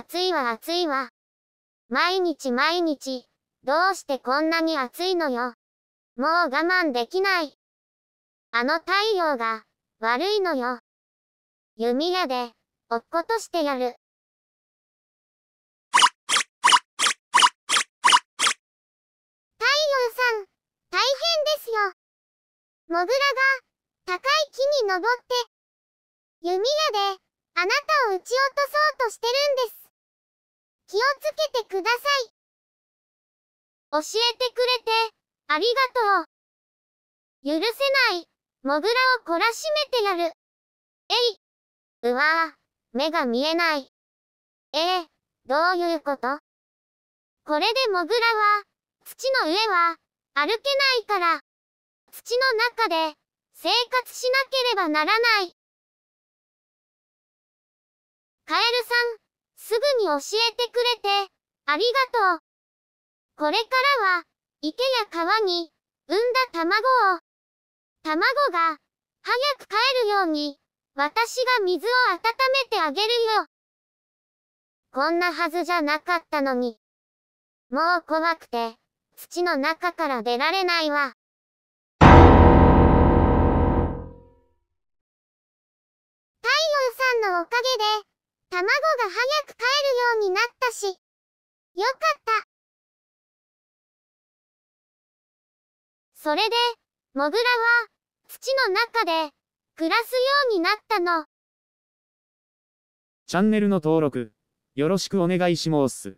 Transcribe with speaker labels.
Speaker 1: 暑いわ暑いわ。毎日毎日、どうしてこんなに暑いのよ。もう我慢できない。あの太陽が、悪いのよ。弓矢で、落っことしてやる。太陽さん、大変ですよ。モグラが、高い木に登って、弓矢で、あなたを撃ち落とそうとしてるんです。気をつけてください。教えてくれて、ありがとう。許せない、モグラを懲らしめてやる。えい。うわぁ、目が見えない。ええー、どういうことこれでモグラは、土の上は、歩けないから、土の中で、生活しなければならない。カエルさん、すぐに教えてくれて、ありがとう。これからは、池や川に、産んだ卵を、卵が、早く帰るように、私が水を温めてあげるよ。こんなはずじゃなかったのに。もう怖くて、土の中から出られないわ。太陽さんのおかげで、卵が早く帰るようになったし、よかった。それで、モグラは、土の中で、暮らすようになったの。チャンネルの登録、よろしくお願いします。